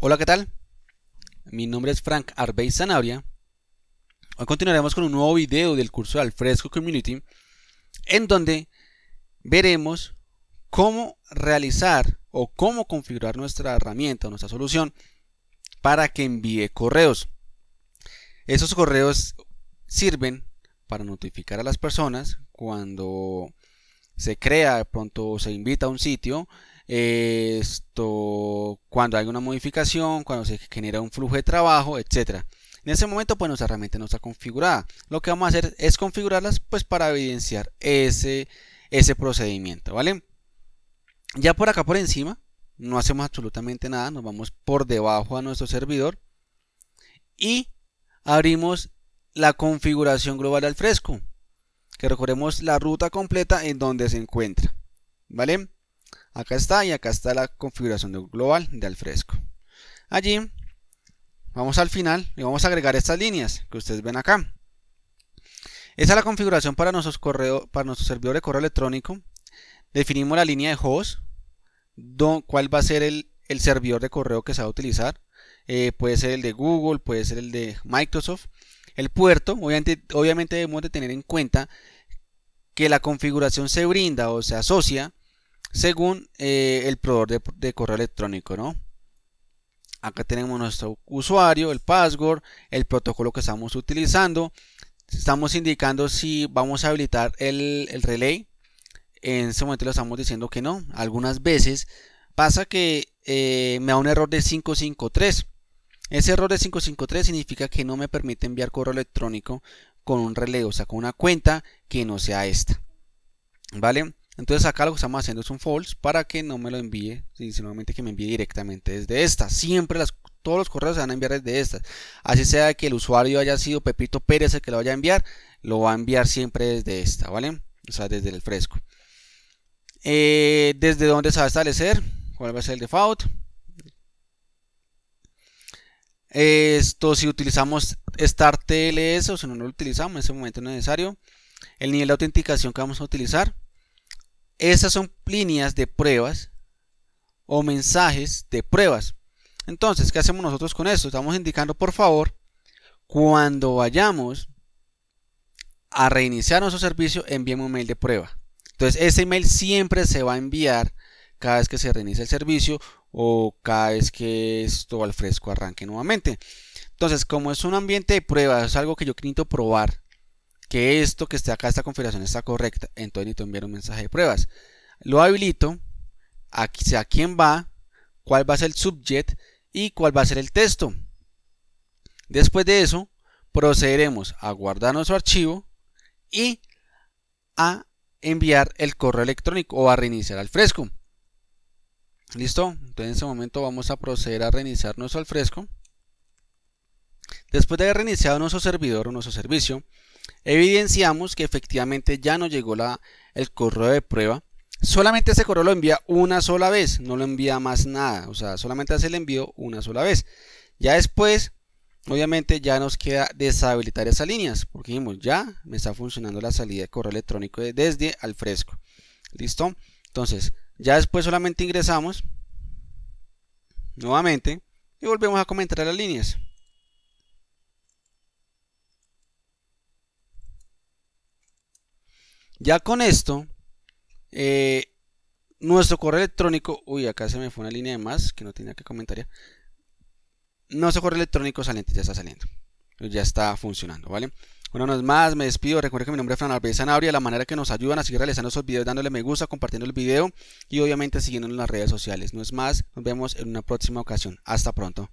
Hola, ¿qué tal? Mi nombre es Frank Arbey Zanabria Hoy continuaremos con un nuevo video del curso de Alfresco Community, en donde veremos cómo realizar o cómo configurar nuestra herramienta o nuestra solución para que envíe correos. Esos correos sirven para notificar a las personas cuando se crea, pronto se invita a un sitio esto, cuando hay una modificación, cuando se genera un flujo de trabajo, etcétera. En ese momento pues nuestra herramienta no está configurada. Lo que vamos a hacer es configurarlas pues para evidenciar ese, ese procedimiento, ¿vale? Ya por acá por encima no hacemos absolutamente nada, nos vamos por debajo a nuestro servidor y abrimos la configuración global al fresco, que recorremos la ruta completa en donde se encuentra, ¿vale? Acá está y acá está la configuración global de Alfresco. Allí vamos al final y vamos a agregar estas líneas que ustedes ven acá. Esa es la configuración para, correo, para nuestro servidor de correo electrónico. Definimos la línea de host, cuál va a ser el, servidor de correo que se va a utilizar. Eh, puede ser el de Google, puede ser el de Microsoft. El puerto, obviamente, obviamente debemos de tener en cuenta que la configuración se brinda o se asocia según eh, el proveedor de, correo electrónico, ¿no? Acá tenemos nuestro usuario, el password, el protocolo que estamos utilizando. Estamos indicando si vamos a habilitar el, relay. En este momento le estamos diciendo que no. Algunas veces pasa que eh, me da un error de 553. Ese error de 553 significa que no me permite enviar correo electrónico con un relay, o sea, con una cuenta que no sea esta. ¿Vale? Entonces acá lo que estamos haciendo es un false para que no me lo envíe, sino que me envíe directamente desde esta. Siempre las, todos los correos se van a enviar desde esta Así sea que el usuario haya sido Pepito Pérez el que lo vaya a enviar, lo va a enviar siempre desde esta, ¿vale? O sea, desde el fresco. Eh, ¿Desde dónde se va a establecer? ¿Cuál va a ser el default? Esto si utilizamos Start TLS o si no lo utilizamos, en ese momento no es necesario. El nivel de autenticación que vamos a utilizar. Esas son líneas de pruebas o mensajes de pruebas. Entonces, ¿qué hacemos nosotros con esto? Estamos indicando, por favor, cuando vayamos a reiniciar nuestro servicio, enviemos un mail de prueba. Entonces, ese email siempre se va a enviar cada vez que se reinicia el servicio o cada vez que esto al fresco arranque nuevamente. Entonces, como es un ambiente de prueba, es algo que yo necesito probar que esto que está acá, esta configuración está correcta. Entonces necesito enviar un mensaje de pruebas. Lo habilito, aquí, a quién va, cuál va a ser el subject y cuál va a ser el texto. Después de eso, procederemos a guardar nuestro archivo y a enviar el correo electrónico o a reiniciar al fresco. ¿Listo? Entonces en ese momento vamos a proceder a reiniciar nuestro al fresco. Después de haber reiniciado nuestro servidor o nuestro servicio, evidenciamos que efectivamente ya nos llegó la, el correo de prueba. Solamente ese correo lo envía una sola vez, no lo envía más nada. O sea, solamente hace el envío una sola vez. Ya después, obviamente, ya nos queda deshabilitar esas líneas, porque dijimos, ya me está funcionando la salida de correo electrónico desde al fresco. ¿Listo? Entonces, ya después solamente ingresamos nuevamente y volvemos a comentar las líneas. Ya con esto, eh, nuestro correo electrónico, uy, acá se me fue una línea de más que no tenía que comentar ya. Nuestro correo electrónico saliente ya está saliendo, ya está funcionando, ¿vale? Bueno, no es más, me despido. Recuerden que mi nombre es Fran Alves Sanabria. La manera que nos ayudan a seguir realizando esos videos, dándole me gusta, compartiendo el video y obviamente siguiéndonos en las redes sociales. No es más, nos vemos en una próxima ocasión. Hasta pronto.